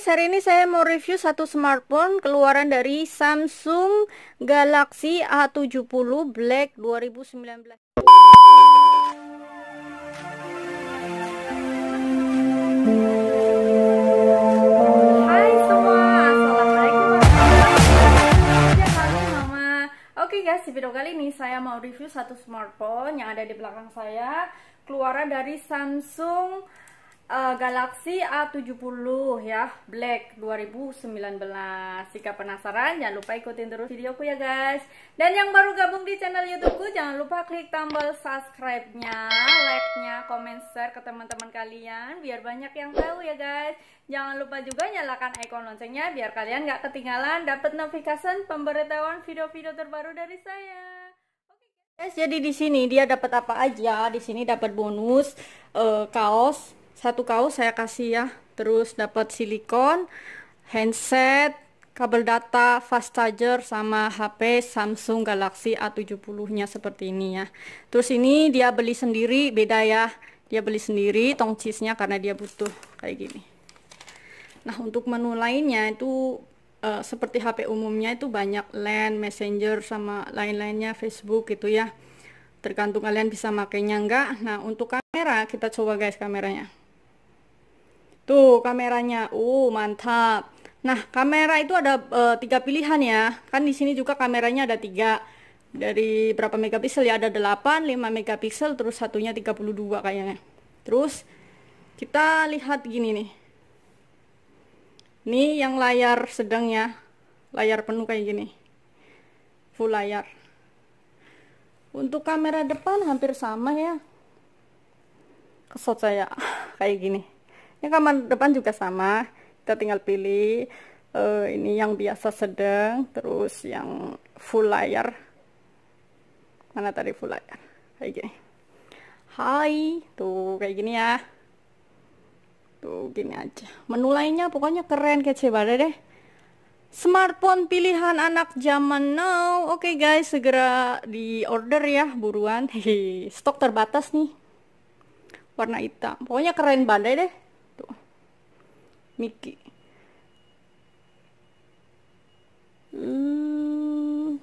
guys, hari ini saya mau review satu smartphone keluaran dari Samsung Galaxy A70 Black 2019. Hai semua, Assalamualaikum iya, Halo Mama Oke guys, di video kali ini saya mau review satu smartphone yang ada di belakang saya Keluaran dari Samsung uh, Galaxy A70 ya Black 2019 jika penasaran jangan lupa ikutin terus videoku ya guys dan yang baru gabung di channel youtubeku jangan lupa klik tombol subscribe nya like nya komen share ke teman-teman kalian biar banyak yang tahu ya guys jangan lupa juga nyalakan icon loncengnya biar kalian gak ketinggalan dapat notifikasi pemberitahuan video-video terbaru dari saya Guys, jadi di sini dia dapat apa aja? Di sini dapat bonus uh, kaos satu kaos saya kasih ya terus dapat silikon handset kabel data fast charger sama HP Samsung Galaxy A70 nya seperti ini ya terus ini dia beli sendiri beda ya dia beli sendiri tong cheese-nya karena dia butuh kayak gini nah untuk menu lainnya itu uh, seperti HP umumnya itu banyak LAN, Messenger sama lain-lainnya Facebook gitu ya tergantung kalian bisa makainya enggak nah untuk kamera kita coba guys kameranya Tuh kameranya, uh mantap. Nah kamera itu ada uh, tiga pilihan ya, kan di sini juga kameranya ada tiga dari berapa megapiksel ya ada 8, 5 megapiksel terus satunya 32 kayaknya. Terus kita lihat gini nih. Ini yang layar sedang ya layar penuh kayak gini. Full layar. Untuk kamera depan hampir sama ya. Kesot saya kayak gini ini ya, kamar depan juga sama kita tinggal pilih uh, ini yang biasa sedang terus yang full layar mana tadi full layar kayak gini hai tuh kayak gini ya tuh gini aja menu lainnya pokoknya keren kece banget deh smartphone pilihan anak zaman now. Oke okay guys, segera di order ya buruan. Hehe, stok terbatas nih. Warna hitam. Pokoknya keren banget deh. Miki. Hmm.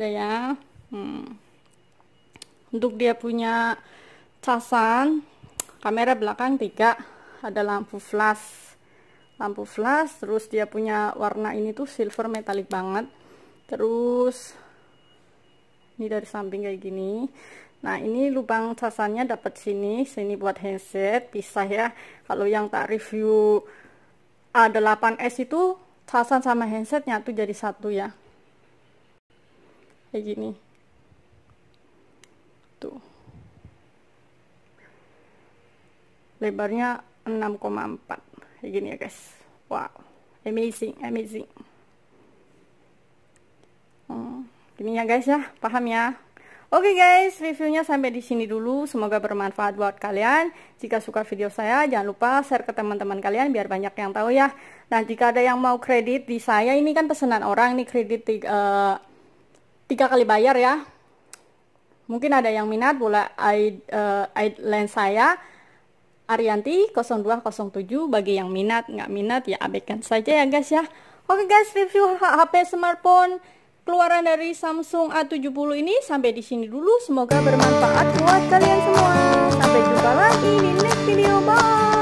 ya. Hmm. Untuk dia punya casan, kamera belakang tiga, ada lampu flash. Lampu flash, terus dia punya warna ini tuh silver metalik banget. Terus ini dari samping kayak gini nah ini lubang casannya dapat sini sini buat handset pisah ya kalau yang tak review A8S itu casan sama handsetnya tuh jadi satu ya kayak gini tuh lebarnya 6,4 kayak gini ya guys wow amazing amazing Ya guys ya paham ya Oke okay guys, reviewnya sampai di sini dulu. Semoga bermanfaat buat kalian. Jika suka video saya, jangan lupa share ke teman-teman kalian biar banyak yang tahu ya. Nah, jika ada yang mau kredit di saya, ini kan pesanan orang nih kredit tiga, uh, eh, tiga kali bayar ya. Mungkin ada yang minat boleh id, uh, id lens saya Arianti 0207 bagi yang minat, nggak minat ya abaikan saja ya guys ya. Oke okay guys, review HP smartphone keluaran dari Samsung A70 ini sampai di sini dulu. Semoga bermanfaat buat kalian semua. Sampai jumpa lagi di next video. Bye.